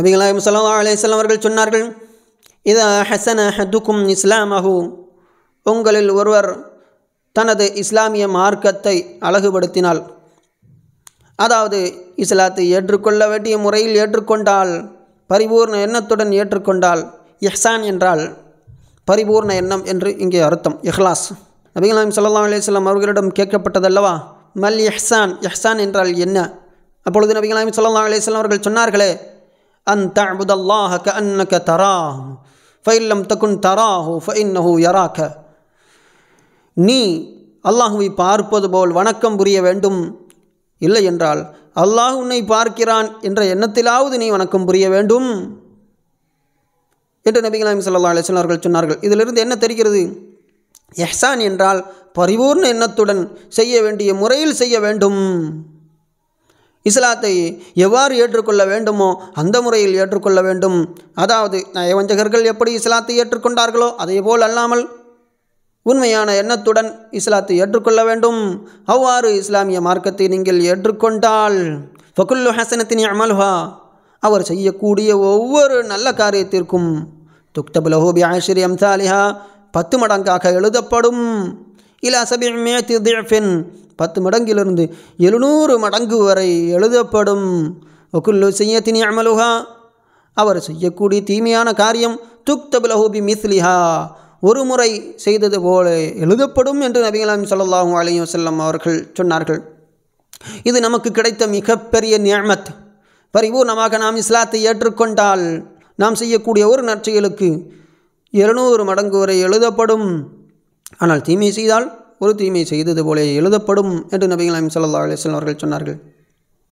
நபிகளாயம் சல்லா அலையம் அவர்கள் சொன்னார்கள் இதா ஹசன ஹதுக்கும் இஸ்லாமஹு உங்களில் ஒருவர் தனது இஸ்லாமிய மார்க்கத்தை அழகுபடுத்தினால் அதாவது இஸ்லாத்தை ஏற்றுக்கொள்ள வேண்டிய முறையில் ஏற்றுக்கொண்டால் பரிபூர்ண எண்ணத்துடன் ஏற்றுக்கொண்டால் இஹ்சான் என்றால் பரிபூர்ண எண்ணம் என்று இங்கே அர்த்தம் இஹ்லாஸ் நபிகலாம் சல்லா அலிஸ்லாம் அவர்களிடம் கேட்கப்பட்டதல்லவா மல் இஹ்சான் இஹ்சான் என்றால் என்ன அப்பொழுது நபிகலாம் சல்லா அலிஸ்லாம் அவர்கள் சொன்னார்களே أن تعبد الله كأنك تراه فإن لم تكن تراه فإنه يراك நீ அல்லாஹுவை பார்ப்பது போல் வணக்கம் புரிய வேண்டும் இல்லை என்றால் அல்லாஹ் உன்னை பார்க்கிறான் என்ற எண்ணத்திலாவது நீ வணக்கம் புரிய வேண்டும் என்று நபிகலாம் சல்லா அலிஸ்லாம் அவர்கள் சொன்னார்கள் இதிலிருந்து என்ன தெரிகிறது எஹ்சான் என்றால் பரிபூர்ண எண்ணத்துடன் செய்ய வேண்டிய முறையில் செய்ய வேண்டும் இஸ்லாத்தை எவ்வாறு ஏற்றுக்கொள்ள வேண்டுமோ அந்த முறையில் ஏற்றுக்கொள்ள வேண்டும் அதாவது நயவஞ்சகர்கள் எப்படி இஸ்லாத்தை ஏற்றுக்கொண்டார்களோ அதே போல் அல்லாமல் உண்மையான எண்ணத்துடன் இஸ்லாத்தை ஏற்றுக்கொள்ள வேண்டும் அவ்வாறு இஸ்லாமிய மார்க்கத்தை நீங்கள் ஏற்றுக்கொண்டால் ஃபகுல்லு ஹசனத்தின் அமல்ஹா அவர் செய்யக்கூடிய ஒவ்வொரு நல்ல காரியத்திற்கும் துக்தபுலஹூபி ஆஷிரி அம்சாலிஹா பத்து மடங்காக எழுதப்படும் இலா சபி மேத்தி பத்து மடங்கிலிருந்து எழுநூறு மடங்கு வரை எழுதப்படும் ஒகுல்லு செய்யத்தினி அமலுகா அவர் செய்யக்கூடிய தீமையான காரியம் துக்தபிலஹூபி மிஸ்லிஹா ஒரு முறை செய்தது போல எழுதப்படும் என்று நபிகளாம் சல்லாஹூ அலையும் செல்லம் அவர்கள் சொன்னார்கள் இது நமக்கு கிடைத்த மிகப்பெரிய நியமத் பரிபூர்ணமாக நாம் இஸ்லாத்தை ஏற்றுக்கொண்டால் நாம் செய்யக்கூடிய ஒரு நற்செயலுக்கு எழுநூறு மடங்கு வரை எழுதப்படும் ஆனால் தீமை செய்தால் ஒரு தீமை செய்தது போலே எழுதப்படும் என்று நபிகள் நாயம் சல்லா அலிஸ்லாம் அவர்கள் சொன்னார்கள்